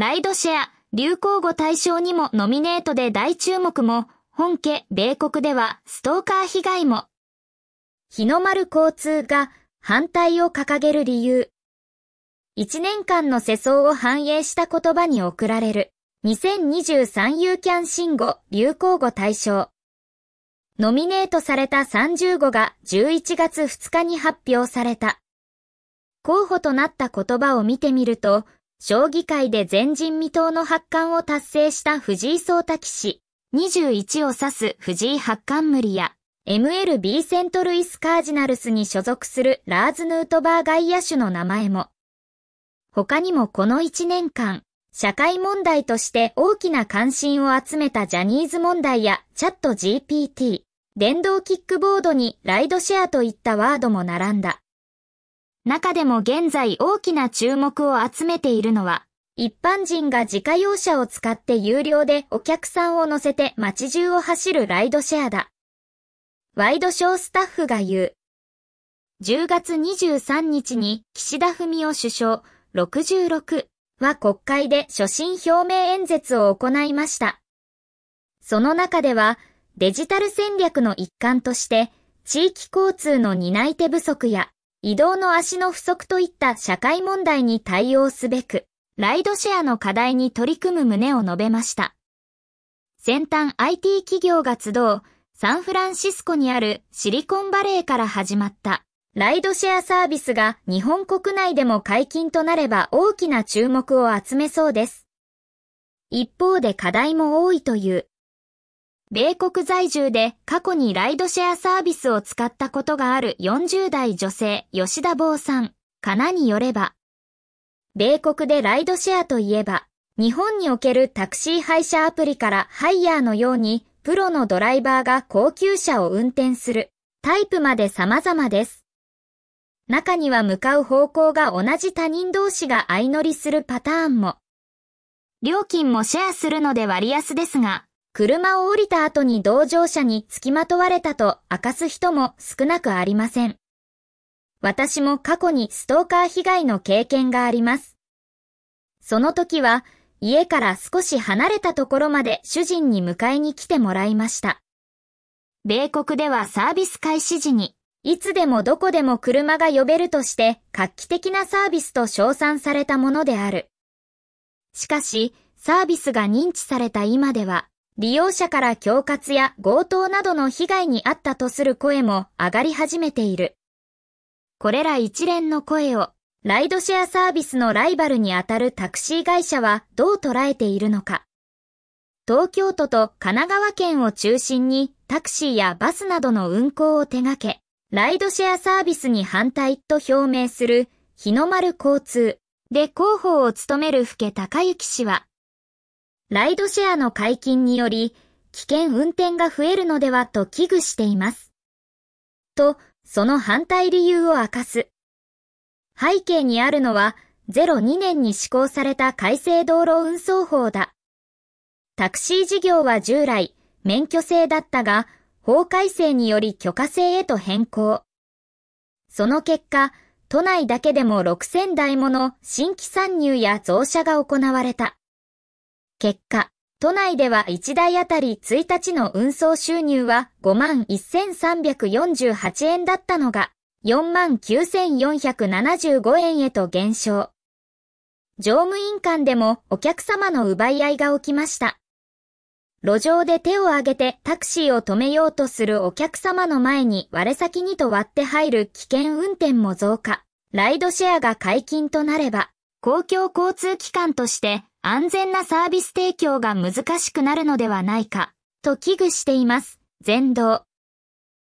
ライドシェア、流行語大賞にもノミネートで大注目も、本家、米国ではストーカー被害も。日の丸交通が反対を掲げる理由。1年間の世相を反映した言葉に贈られる、2023 U キャンンゴ流行語大賞。ノミネートされた30語が11月2日に発表された。候補となった言葉を見てみると、将棋界で前人未到の発刊を達成した藤井聡太騎士、21を指す藤井八冠無理や、MLB セントルイスカージナルスに所属するラーズ・ヌートバー外野手の名前も。他にもこの1年間、社会問題として大きな関心を集めたジャニーズ問題やチャット GPT、電動キックボードにライドシェアといったワードも並んだ。中でも現在大きな注目を集めているのは、一般人が自家用車を使って有料でお客さんを乗せて街中を走るライドシェアだ。ワイドショースタッフが言う。10月23日に岸田文雄首相66は国会で所信表明演説を行いました。その中ではデジタル戦略の一環として地域交通の担い手不足や移動の足の不足といった社会問題に対応すべく、ライドシェアの課題に取り組む旨を述べました。先端 IT 企業が集うサンフランシスコにあるシリコンバレーから始まったライドシェアサービスが日本国内でも解禁となれば大きな注目を集めそうです。一方で課題も多いという。米国在住で過去にライドシェアサービスを使ったことがある40代女性吉田坊さん、かなによれば、米国でライドシェアといえば、日本におけるタクシー配車アプリからハイヤーのようにプロのドライバーが高級車を運転するタイプまで様々です。中には向かう方向が同じ他人同士が相乗りするパターンも。料金もシェアするので割安ですが、車を降りた後に同乗者に付きまとわれたと明かす人も少なくありません。私も過去にストーカー被害の経験があります。その時は家から少し離れたところまで主人に迎えに来てもらいました。米国ではサービス開始時にいつでもどこでも車が呼べるとして画期的なサービスと称賛されたものである。しかし、サービスが認知された今では、利用者から恐喝や強盗などの被害に遭ったとする声も上がり始めている。これら一連の声を、ライドシェアサービスのライバルにあたるタクシー会社はどう捉えているのか。東京都と神奈川県を中心にタクシーやバスなどの運行を手掛け、ライドシェアサービスに反対と表明する日の丸交通で広報を務める福家隆之氏は、ライドシェアの解禁により、危険運転が増えるのではと危惧しています。と、その反対理由を明かす。背景にあるのは、02年に施行された改正道路運送法だ。タクシー事業は従来、免許制だったが、法改正により許可制へと変更。その結果、都内だけでも6000台もの新規参入や増車が行われた。結果、都内では1台あたり1日の運送収入は5万1348円だったのが4万9475円へと減少。乗務員間でもお客様の奪い合いが起きました。路上で手を挙げてタクシーを止めようとするお客様の前に割れ先にと割って入る危険運転も増加。ライドシェアが解禁となれば、公共交通機関として安全なサービス提供が難しくなるのではないか、と危惧しています。全道。